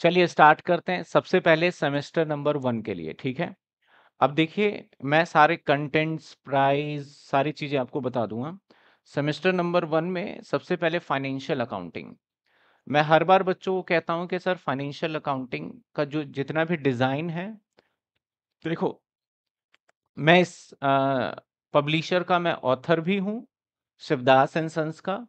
चलिए स्टार्ट करते हैं सबसे पहले सेमेस्टर नंबर वन के लिए ठीक है अब देखिए मैं सारे कंटेंट्स प्राइस सारी चीज़ें आपको बता दूंगा सेमेस्टर नंबर वन में सबसे पहले फाइनेंशियल अकाउंटिंग मैं हर बार बच्चों को कहता हूं कि सर फाइनेंशियल अकाउंटिंग का जो जितना भी डिज़ाइन है देखो मैं इस पब्लिशर का मैं ऑथर भी हूँ शिवदास एंड सन्स का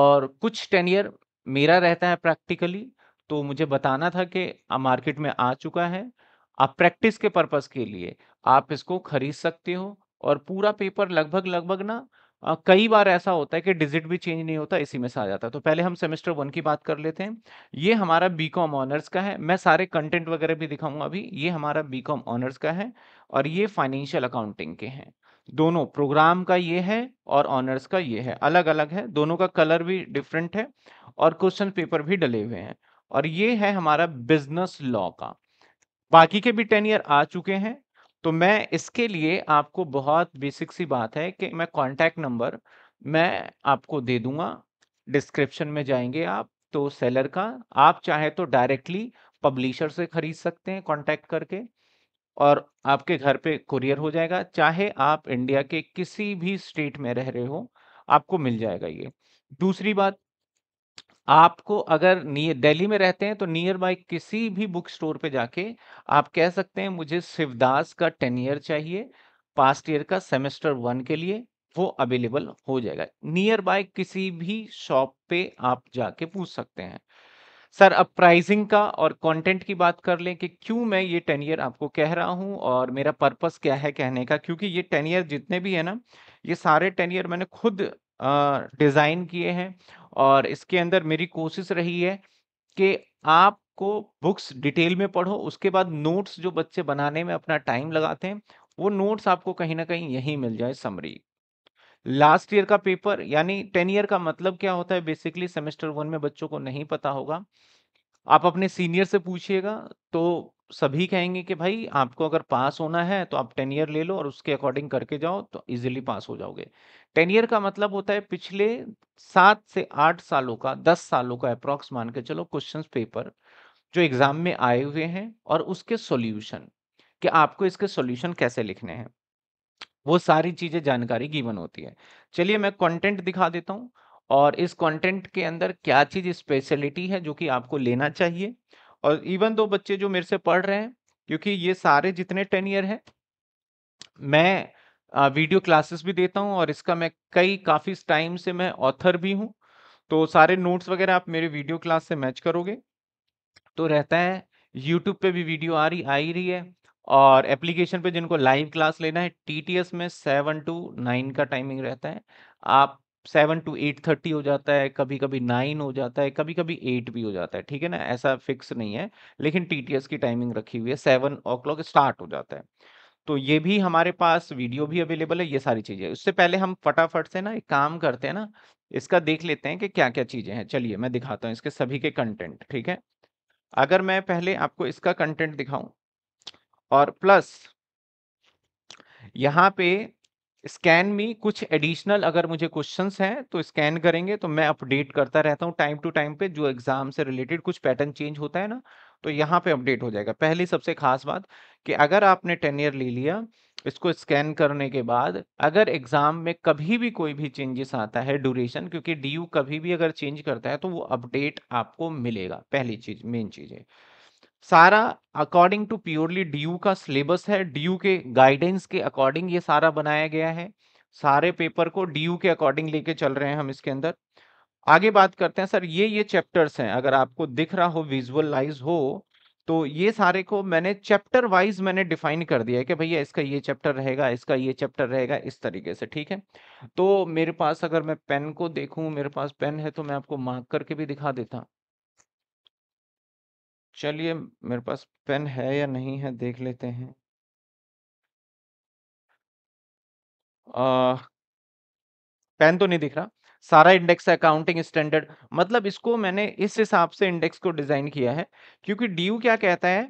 और कुछ टेन ईयर मेरा रहता है प्रैक्टिकली तो मुझे बताना था कि आप मार्केट में आ चुका है आप प्रैक्टिस के पर्पस के लिए आप इसको खरीद सकते हो और पूरा पेपर लगभग लगभग ना कई बार ऐसा होता है कि डिजिट भी चेंज नहीं होता इसी में से आ जाता है तो पहले हम सेमेस्टर वन की बात कर लेते हैं ये हमारा बी कॉम ऑनर्स का है मैं सारे कंटेंट वगैरह भी दिखाऊंगा अभी ये हमारा बी कॉम ऑनर्स का है और ये फाइनेंशियल अकाउंटिंग के हैं दोनों प्रोग्राम का ये है और ऑनर्स का ये है अलग अलग है दोनों का कलर भी डिफरेंट है और क्वेश्चन पेपर भी डले हुए हैं और ये है हमारा बिजनेस लॉ का बाकी के भी टेन ईयर आ चुके हैं तो मैं इसके लिए आपको बहुत बेसिक सी बात है कि मैं कॉन्टैक्ट नंबर मैं आपको दे दूंगा डिस्क्रिप्शन में जाएंगे आप तो सेलर का आप चाहे तो डायरेक्टली पब्लिशर से खरीद सकते हैं कॉन्टैक्ट करके और आपके घर पे कुरियर हो जाएगा चाहे आप इंडिया के किसी भी स्टेट में रह रहे हो आपको मिल जाएगा ये दूसरी बात आपको अगर नियर दिल्ली में रहते हैं तो नियर बाय किसी भी बुक स्टोर पे जाके आप कह सकते हैं मुझे शिवदास का टेन ईयर चाहिए पास्ट ईयर का सेमेस्टर वन के लिए वो अवेलेबल हो जाएगा नियर बाय किसी भी शॉप पे आप जाके पूछ सकते हैं सर अब प्राइसिंग का और कंटेंट की बात कर लें कि क्यों मैं ये टेन ईयर आपको कह रहा हूं और मेरा पर्पस क्या है कहने का क्योंकि ये टेन ईयर जितने भी है ना ये सारे टेन ईयर मैंने खुद डिज़ाइन किए हैं और इसके अंदर मेरी कोशिश रही है कि आप को बुक्स डिटेल में पढ़ो उसके बाद नोट्स जो बच्चे बनाने में अपना टाइम लगाते हैं वो नोट्स आपको कहीं ना कहीं यहीं मिल जाए समरी लास्ट ईयर का पेपर यानी टेन ईयर का मतलब क्या होता है बेसिकली सेमेस्टर वन में बच्चों को नहीं पता होगा आप अपने सीनियर से पूछिएगा तो सभी कहेंगे कि भाई आपको अगर पास होना है तो आप टेन ईयर ले लो और उसके अकॉर्डिंग करके जाओ तो इजीली पास हो जाओगे टेन ईयर का मतलब होता है पिछले सात से आठ सालों का दस सालों का अप्रॉक्स मान के चलो क्वेश्चंस पेपर जो एग्जाम में आए हुए हैं और उसके सॉल्यूशन कि आपको इसके सोल्यूशन कैसे लिखने हैं वो सारी चीज़ें जानकारी गिवन होती है चलिए मैं कंटेंट दिखा देता हूँ और इस कंटेंट के अंदर क्या चीज़ स्पेशलिटी है जो कि आपको लेना चाहिए और इवन दो बच्चे जो मेरे से पढ़ रहे हैं क्योंकि ये सारे जितने टेन ईयर हैं मैं वीडियो क्लासेस भी देता हूं और इसका मैं कई काफ़ी टाइम से मैं ऑथर भी हूँ तो सारे नोट्स वगैरह आप मेरे वीडियो क्लास से मैच करोगे तो रहता है यूट्यूब पे भी वीडियो आ रही आ ही रही है और एप्लीकेशन पे जिनको लाइव क्लास लेना है टी में सेवन टू नाइन का टाइमिंग रहता है आप सेवन टू एट थर्टी हो जाता है कभी कभी नाइन हो जाता है कभी कभी एट भी हो जाता है ठीक है ना ऐसा फिक्स नहीं है लेकिन टी की टाइमिंग रखी हुई है सेवन ओ क्लॉक स्टार्ट हो जाता है तो ये भी हमारे पास वीडियो भी अवेलेबल है ये सारी चीजें उससे पहले हम फटाफट से ना एक काम करते हैं ना इसका देख लेते हैं कि क्या क्या चीजें हैं चलिए मैं दिखाता हूँ इसके सभी के कंटेंट ठीक है अगर मैं पहले आपको इसका कंटेंट दिखाऊं और प्लस यहाँ पे स्कैन में कुछ एडिशनल अगर मुझे क्वेश्चंस हैं तो स्कैन करेंगे तो मैं अपडेट करता रहता हूँ टाइम टू टाइम पे जो एग्जाम से रिलेटेड कुछ पैटर्न चेंज होता है ना तो यहाँ पे अपडेट हो जाएगा पहली सबसे खास बात कि अगर आपने टेन ईयर ले लिया इसको स्कैन करने के बाद अगर एग्जाम में कभी भी कोई भी चेंजेस आता है ड्यूरेशन क्योंकि डी कभी भी अगर चेंज करता है तो वो अपडेट आपको मिलेगा पहली चीज मेन चीज़ है सारा अकॉर्डिंग टू प्योरली यू का सिलेबस है यू के गाइडेंस के अकॉर्डिंग ये सारा बनाया गया है सारे पेपर को यू के अकॉर्डिंग लेके चल रहे हैं हम इसके अंदर आगे बात करते हैं सर ये ये चैप्टर्स हैं अगर आपको दिख रहा हो विजुअलाइज हो तो ये सारे को मैंने चैप्टर वाइज मैंने डिफाइन कर दिया है कि भैया इसका ये चैप्टर रहेगा इसका ये चैप्टर रहेगा इस तरीके से ठीक है तो मेरे पास अगर मैं पेन को देखूं मेरे पास पेन है तो मैं आपको मार्क करके भी दिखा देता चलिए मेरे पास पेन है या नहीं है देख लेते हैं आ, पेन तो नहीं दिख रहा सारा इंडेक्स है अकाउंटिंग स्टैंडर्ड मतलब इसको मैंने इस हिसाब से इंडेक्स को डिजाइन किया है क्योंकि डी क्या कहता है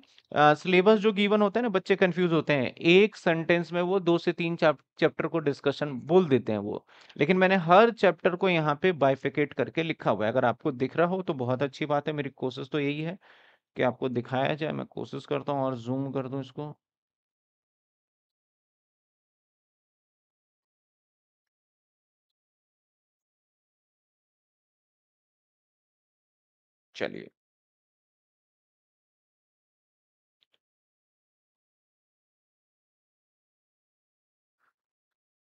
सिलेबस uh, जो गिवन होता है ना बच्चे कंफ्यूज होते हैं एक सेंटेंस में वो दो से तीन चैप्टर को डिस्कशन बोल देते हैं वो लेकिन मैंने हर चैप्टर को यहाँ पे बाइफिकेट करके लिखा हुआ है अगर आपको दिख रहा हो तो बहुत अच्छी बात है मेरी कोशिश तो यही है कि आपको दिखाया जाए मैं कोशिश करता हूँ और ज़ूम कर दू इसको चलिए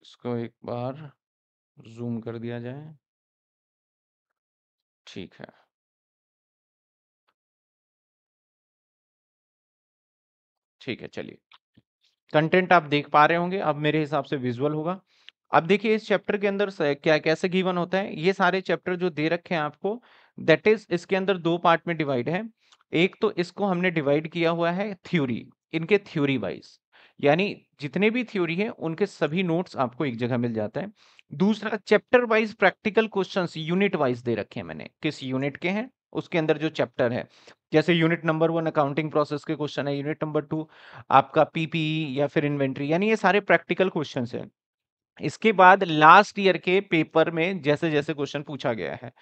इसको एक बार जूम कर दिया जाए ठीक है ठीक है चलिए कंटेंट आप देख पा रहे होंगे अब मेरे हिसाब से विजुअल होगा अब देखिए इस चैप्टर के अंदर क्या कैसे गिवन होता है ये सारे चैप्टर जो दे रखे हैं आपको दैट इज इसके अंदर दो पार्ट में डिवाइड है एक तो इसको हमने डिवाइड किया हुआ है थ्योरी इनके थ्योरी वाइज यानी जितने भी थ्योरी है उनके सभी नोट्स आपको एक जगह मिल जाता है दूसरा chapter wise practical questions unit wise दे रखे हैं मैंने किस यूनिट के हैं उसके अंदर जो चैप्टर है जैसे unit number one accounting process के क्वेश्चन है यूनिट नंबर टू आपका पीपीई e या फिर इन्वेंट्री यानी ये सारे प्रैक्टिकल क्वेश्चन है इसके बाद लास्ट ईयर के पेपर में जैसे जैसे क्वेश्चन पूछा गया है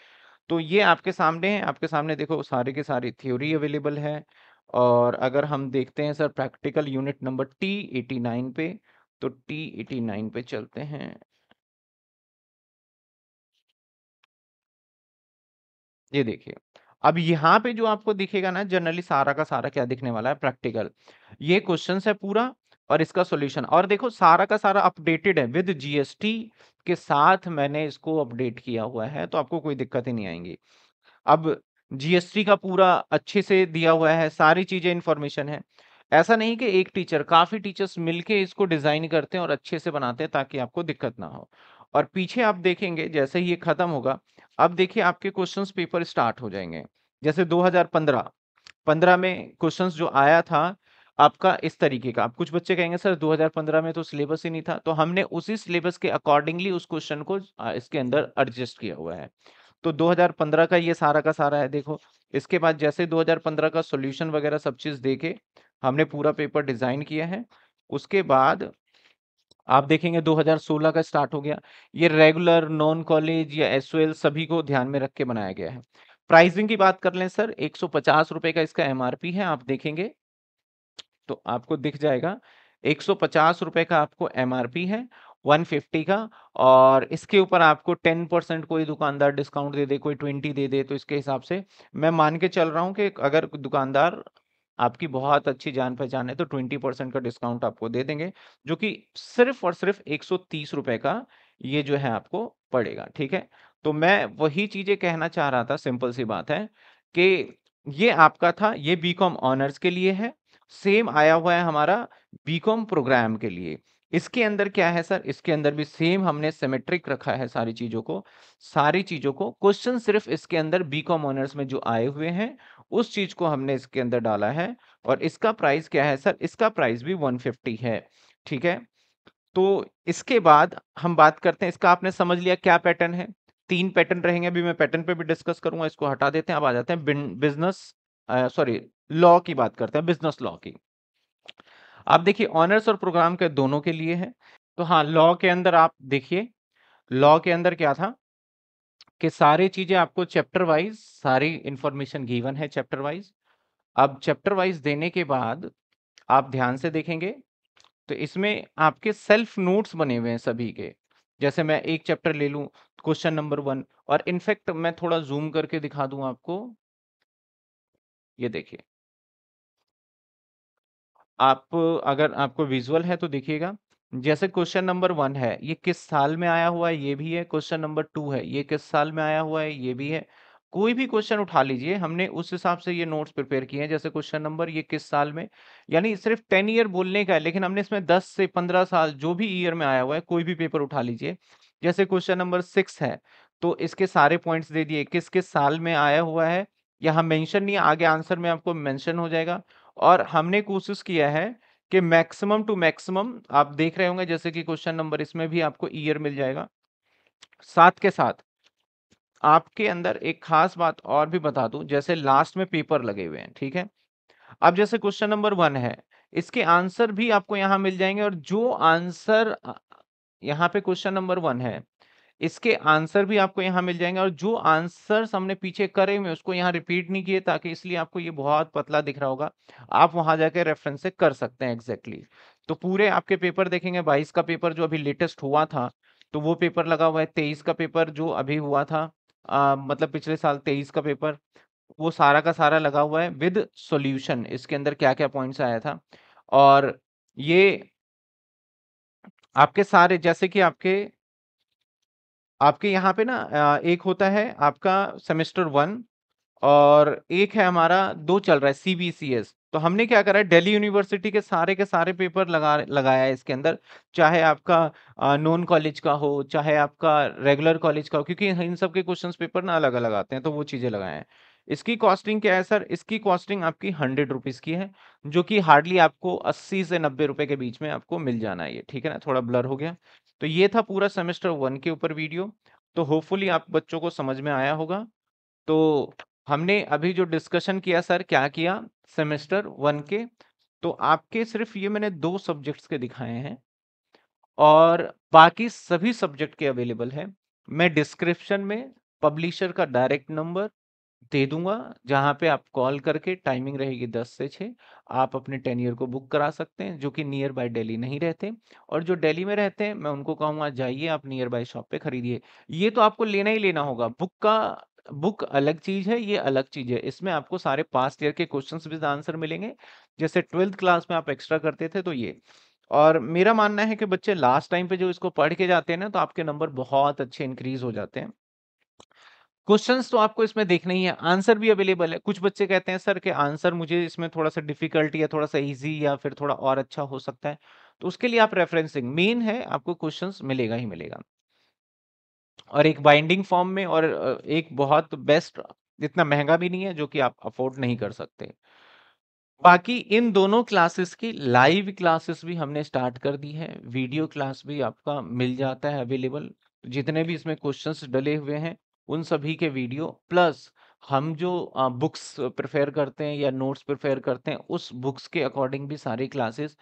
तो ये आपके सामने है आपके सामने देखो सारे के सारी थ्योरी अवेलेबल है और अगर हम देखते हैं sir practical unit number T eighty nine पे तो टी एटी नाइन पे चलते हैं ये देखिए अब यहाँ पे जो आपको दिखेगा ना जनरली सारा का सारा क्या दिखने वाला है प्रैक्टिकल ये क्वेश्चन है पूरा और इसका सॉल्यूशन और देखो सारा का सारा अपडेटेड है विद जीएसटी के साथ मैंने इसको अपडेट किया हुआ है तो आपको कोई दिक्कत ही नहीं आएंगी अब जीएसटी का पूरा अच्छे से दिया हुआ है सारी चीजें इंफॉर्मेशन है ऐसा नहीं कि एक टीचर काफी टीचर्स मिलके इसको डिजाइन करते हैं और अच्छे से बनाते हैं ताकि आपको दिक्कत ना हो और पीछे आप देखेंगे जैसे ही ये खत्म होगा अब देखिए आपके क्वेश्चंस पेपर स्टार्ट हो जाएंगे जैसे 2015 15 में क्वेश्चंस जो आया था आपका इस तरीके का आप कुछ बच्चे कहेंगे सर 2015 में तो सिलेबस ही नहीं था तो हमने उसी सिलेबस के अकॉर्डिंगली उस क्वेश्चन को इसके अंदर एडजस्ट किया हुआ है तो 2015 का ये सारा का सारा है देखो इसके बाद जैसे 2015 का सॉल्यूशन वगैरह सब चीज़ देखे हमने पूरा पेपर डिज़ाइन किया है उसके बाद आप देखेंगे 2016 का स्टार्ट हो गया ये रेगुलर नॉन कॉलेज या एस सभी को ध्यान में रख के बनाया गया है प्राइसिंग की बात कर लें सर एक रुपए का इसका एमआरपी है आप देखेंगे तो आपको दिख जाएगा एक रुपए का आपको एमआरपी है 150 का और इसके ऊपर आपको 10 परसेंट कोई दुकानदार डिस्काउंट दे दे कोई 20 दे दे तो इसके हिसाब से मैं मान के चल रहा हूँ कि अगर दुकानदार आपकी बहुत अच्छी जान पहचान है तो ट्वेंटी परसेंट का डिस्काउंट आपको दे देंगे जो कि सिर्फ और सिर्फ एक सौ तीस रुपए का ये जो है आपको पड़ेगा ठीक है तो मैं वही चीजें कहना चाह रहा था सिंपल सी बात है कि ये आपका था ये बी कॉम ऑनर्स के लिए है सेम आया हुआ है हमारा बी प्रोग्राम के लिए इसके अंदर क्या है सर इसके अंदर भी सेम हमने सिमेट्रिक रखा है सारी चीजों को सारी चीजों को क्वेश्चन सिर्फ इसके अंदर बी कॉम ऑनर्स में जो आए हुए हैं उस चीज को हमने इसके अंदर डाला है और इसका प्राइस क्या है सर इसका प्राइस भी 150 है ठीक है तो इसके बाद हम बात करते हैं इसका आपने समझ लिया क्या पैटर्न है तीन पैटर्न रहेंगे अभी मैं पैटर्न पे भी डिस्कस करूंगा इसको हटा देते हैं अब आ जाते हैं बिजनेस सॉरी लॉ की बात करते हैं बिजनेस लॉ की आप देखिए ऑनर्स और प्रोग्राम के दोनों के लिए है तो हाँ लॉ के अंदर आप देखिए लॉ के अंदर क्या था कि सारी चीजें आपको चैप्टर वाइज सारी इंफॉर्मेशन गिवन है चैप्टर वाइज अब चैप्टर वाइज देने के बाद आप ध्यान से देखेंगे तो इसमें आपके सेल्फ नोट्स बने हुए हैं सभी के जैसे मैं एक चैप्टर ले लूं क्वेश्चन नंबर वन और इनफैक्ट मैं थोड़ा जूम करके दिखा दूं आपको ये देखिए आप अगर आपको विजुअल है तो देखिएगा जैसे क्वेश्चन नंबर वन है, ये किस साल में आया हुआ है, ये भी है। क्वेश्चन नंबर टू है, ये किस साल में आया हुआ है, ये भी है। कोई भी क्वेश्चन उठा लीजिए, हमने उस हिसाब से ये नोट्स प्रिपेयर किए हैं। जैसे क्वेश्चन नंबर ये किस साल में यानी सिर्फ टेन ईयर बोलने का है, लेकिन हमने इसमें दस से पंद्रह साल जो भी ईयर में आया हुआ है, कोई भी पेपर उठा लीजिए। जैसे क्वेश्चन नंबर सिक्स है, तो इसके सारे पॉइंट्स दे दिए, किस-किस साल में आया हुआ है। यहाँ मेंशन नहीं है, आगे आंसर में आपको मेंशन हो जाएगा और हमने कोशिश किया है कि मैक्सिमम टू मैक्सिमम आप देख रहे होंगे जैसे कि क्वेश्चन नंबर इसमें भी आपको ईयर मिल जाएगा साथ के साथ आपके अंदर एक खास बात और भी बता दूं जैसे लास्ट में पेपर लगे हुए हैं ठीक है अब जैसे क्वेश्चन नंबर वन है इसके आंसर भी आपको यहां मिल जाएंगे और जो आंसर यहां पे क्वेश्चन नंबर वन है इसके आंसर भी आपको यहाँ मिल जाएंगे और जो आंसर हमने पीछे करे हुए उसको यहाँ रिपीट नहीं किए ताकि इसलिए आपको ये बहुत पतला दिख रहा होगा आप वहां जाके रेफरेंस से कर सकते हैं एग्जैक्टली exactly. तो पूरे आपके पेपर देखेंगे बाईस का पेपर जो अभी लेटेस्ट हुआ था तो वो पेपर लगा हुआ है तेईस का पेपर जो अभी हुआ था आ, मतलब पिछले साल तेईस का पेपर वो सारा का सारा लगा हुआ है विद सॉल्यूशन इसके अंदर क्या क्या पॉइंट्स आया था और ये आपके सारे जैसे कि आपके आपके यहाँ पे ना एक होता है आपका सेमेस्टर वन और एक है हमारा दो चल रहा है सीबीसीएस तो हमने क्या करा है दिल्ली यूनिवर्सिटी के सारे के सारे पेपर लगा लगाया है इसके अंदर चाहे आपका नॉन कॉलेज का हो चाहे आपका रेगुलर कॉलेज का हो क्योंकि इन सब के क्वेश्चन पेपर ना अलग अलग आते हैं तो वो चीज़ें लगाए हैं इसकी कॉस्टिंग क्या है सर इसकी कॉस्टिंग आपकी हंड्रेड रुपीज़ की है जो कि हार्डली आपको अस्सी से नब्बे रुपए के बीच में आपको मिल जाना है ये ठीक है ना थोड़ा ब्लर हो गया तो ये था पूरा सेमेस्टर वन के ऊपर वीडियो तो होपफुली आप बच्चों को समझ में आया होगा तो हमने अभी जो डिस्कशन किया सर क्या किया सेमेस्टर वन के तो आपके सिर्फ ये मैंने दो सब्जेक्ट्स के दिखाए हैं और बाकी सभी सब्जेक्ट के अवेलेबल है मैं डिस्क्रिप्शन में पब्लिशर का डायरेक्ट नंबर दे दूँगा, जहाँ पे आप कॉल करके टाइमिंग रहेगी 10 से 6, आप अपने ईयर को बुक करा सकते हैं, जो कि नियर बाय डेली नहीं रहते और जो डेली में रहते हैं, मैं उनको कहूँगा जाइए आप नियर बाय शॉप पे खरीदिए। ये तो आपको लेना ही लेना होगा, बुक का बुक अलग चीज़ है, ये अलग चीज़ है। इसमें आपको सारे पास्ट ईयर के क्वेश्चन भी आंसर मिलेंगे, जैसे ट्वेल्थ क्लास में आप एक्स्ट्रा करते थे, तो ये। और मेरा मानना है कि बच्चे लास्ट टाइम पे जो इसको पढ़ के जाते हैं ना, तो आपके नंबर बहुत अच्छे इंक्रीज़ हो जाते हैं। क्वेश्चन तो आपको इसमें देखना ही है आंसर भी अवेलेबल है कुछ बच्चे कहते हैं सर के आंसर मुझे इसमें थोड़ा सा डिफिकल्ट या थोड़ा सा ईजी या फिर थोड़ा और अच्छा हो सकता है तो उसके लिए आप रेफरेंसिंग मेन है आपको क्वेश्चन मिलेगा ही मिलेगा और एक बाइंडिंग फॉर्म में और एक बहुत बेस्ट इतना महंगा भी नहीं है जो कि आप अफोर्ड नहीं कर सकते बाकी इन दोनों क्लासेस की लाइव क्लासेस भी हमने स्टार्ट कर दी है वीडियो क्लास भी आपका मिल जाता है अवेलेबल जितने भी इसमें क्वेश्चंस डले हुए हैं उन सभी के वीडियो प्लस हम जो बुक्स प्रेफर करते हैं या नोट्स प्रेफर करते हैं उस बुक्स के अकॉर्डिंग भी सारी क्लासेस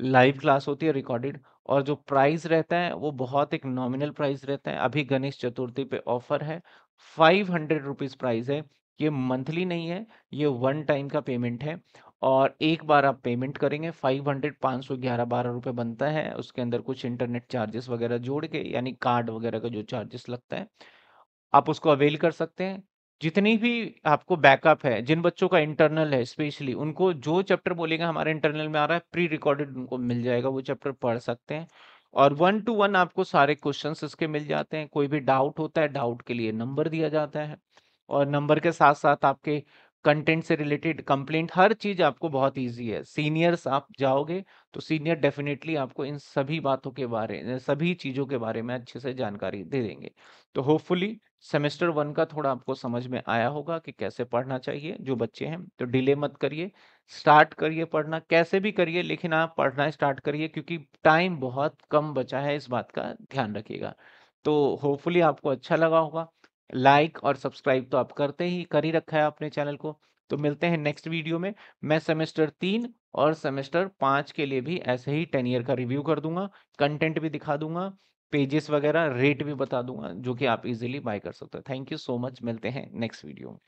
लाइव क्लास होती है रिकॉर्डेड और जो प्राइस रहता है वो बहुत एक नॉमिनल प्राइस रहता है अभी गणेश चतुर्थी पे ऑफर है फाइव हंड्रेड रुपीज़ प्राइस है ये मंथली नहीं है ये वन टाइम का पेमेंट है और एक बार आप पेमेंट करेंगे फाइव हंड्रेड पाँच सौ ग्यारह बारह रुपये बनता है उसके अंदर कुछ इंटरनेट चार्जेस वगैरह जोड़ के यानी कार्ड वगैरह का जो चार्जेस लगता है आप उसको अवेल कर सकते हैं। जितनी भी आपको बैकअप है, जिन बच्चों का इंटरनल है स्पेशली उनको जो चैप्टर बोलेंगे हमारे इंटरनल में आ रहा है, प्री रिकॉर्डेड उनको मिल जाएगा, वो चैप्टर पढ़ सकते हैं। और वन टू वन आपको सारे क्वेश्चन इसके मिल जाते हैं, कोई भी डाउट होता है, डाउट के लिए नंबर दिया जाता है और नंबर के साथ-साथ आपके कंटेंट से रिलेटेड कंप्लेंट हर चीज़ आपको बहुत ईज़ी है। सीनियर्स आप जाओगे, तो सीनियर डेफिनेटली आपको इन सभी बातों के बारे सभी चीज़ों के बारे में अच्छे से जानकारी दे देंगे। तो होपफुली सेमेस्टर वन का थोड़ा आपको समझ में आया होगा कि कैसे पढ़ना चाहिए जो बच्चे हैं तो डिले मत करिए स्टार्ट करिए पढ़ना कैसे भी करिए लेकिन आप पढ़ना स्टार्ट करिए क्योंकि टाइम बहुत कम बचा है इस बात का ध्यान रखिएगा तो होपफुली आपको अच्छा लगा होगा लाइक और सब्सक्राइब तो आप करते ही कर ही रखा है अपने चैनल को तो मिलते हैं नेक्स्ट वीडियो में मैं सेमेस्टर तीन और सेमेस्टर पाँच के लिए भी ऐसे ही टेन ईयर का रिव्यू कर दूंगा कंटेंट भी दिखा दूंगा पेजेस वगैरह रेट भी बता दूंगा जो कि आप इजीली बाय कर सकते हो थैंक यू सो मच मिलते हैं नेक्स्ट वीडियो में